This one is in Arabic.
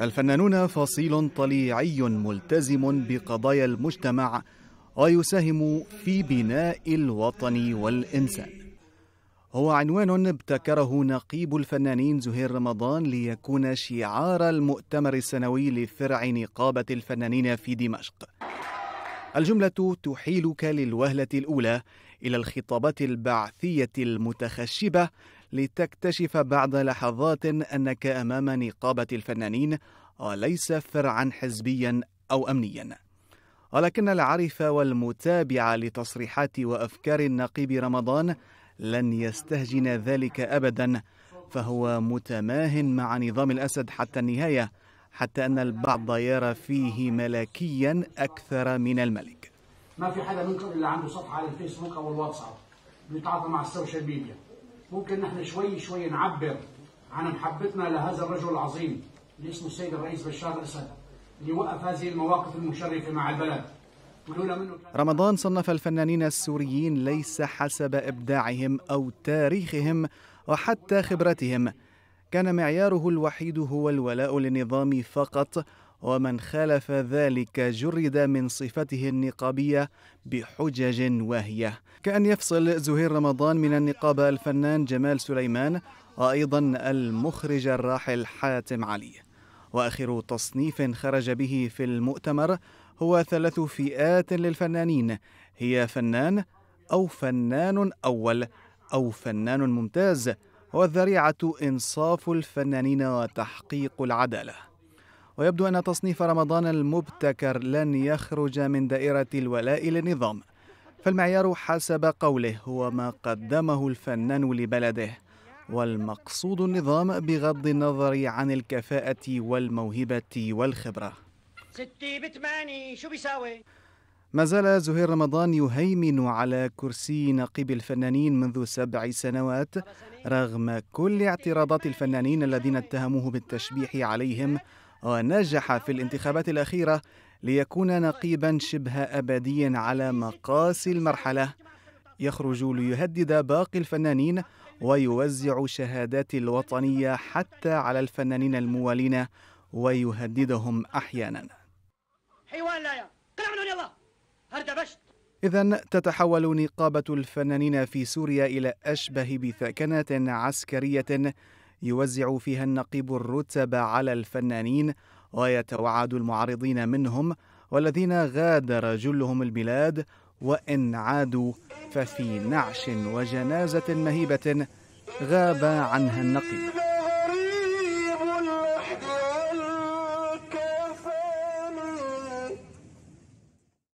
الفنانون فصيل طليعي ملتزم بقضايا المجتمع ويساهم في بناء الوطن والإنسان هو عنوان ابتكره نقيب الفنانين زهير رمضان ليكون شعار المؤتمر السنوي لفرع نقابة الفنانين في دمشق الجملة تحيلك للوهلة الأولى إلى الخطابات البعثية المتخشبة لتكتشف بعد لحظات أنك أمام نقابة الفنانين وليس فرعا حزبيا أو أمنيا ولكن العارف والمتابع لتصريحات وأفكار النقيب رمضان لن يستهجن ذلك أبدا فهو متماه مع نظام الأسد حتى النهاية حتى أن البعض يرى فيه ملكيا أكثر من الملك ما في حدا منكم إلا عنده صفحة على الفيسبوك أو الواتساب بيتعاطى مع السوشيال ميديا ممكن نحن شوي شوي نعبر عن محبتنا لهذا الرجل العظيم اللي اسمه السيد الرئيس بشار الاسد اللي وقف هذه المواقف المشرفه مع البلد رمضان صنف الفنانين السوريين ليس حسب ابداعهم او تاريخهم وحتى خبرتهم كان معياره الوحيد هو الولاء للنظام فقط ومن خالف ذلك جرد من صفته النقابية بحجج واهية كأن يفصل زهير رمضان من النقابة الفنان جمال سليمان وأيضا المخرج الراحل حاتم علي وآخر تصنيف خرج به في المؤتمر هو ثلاث فئات للفنانين هي فنان أو فنان أول أو فنان ممتاز والذريعة إنصاف الفنانين وتحقيق العدالة ويبدو أن تصنيف رمضان المبتكر لن يخرج من دائرة الولاء للنظام فالمعيار حسب قوله هو ما قدمه الفنان لبلده والمقصود النظام بغض النظر عن الكفاءة والموهبة والخبرة ستي بتماني شو بيساوي؟ ما زال زهير رمضان يهيمن على كرسي نقيب الفنانين منذ سبع سنوات رغم كل اعتراضات الفنانين الذين اتهموه بالتشبيح عليهم ونجح في الانتخابات الأخيرة ليكون نقيبا شبه أبديا على مقاس المرحلة يخرج ليهدد باقي الفنانين ويوزع شهادات الوطنية حتى على الفنانين الموالين ويهددهم أحيانا إذا تتحول نقابة الفنانين في سوريا إلى أشبه بثكنة عسكرية يوزع فيها النقيب الرتب على الفنانين ويتوعد المعارضين منهم والذين غادر جلهم البلاد وإن عادوا ففي نعش وجنازة مهيبة غاب عنها النقيب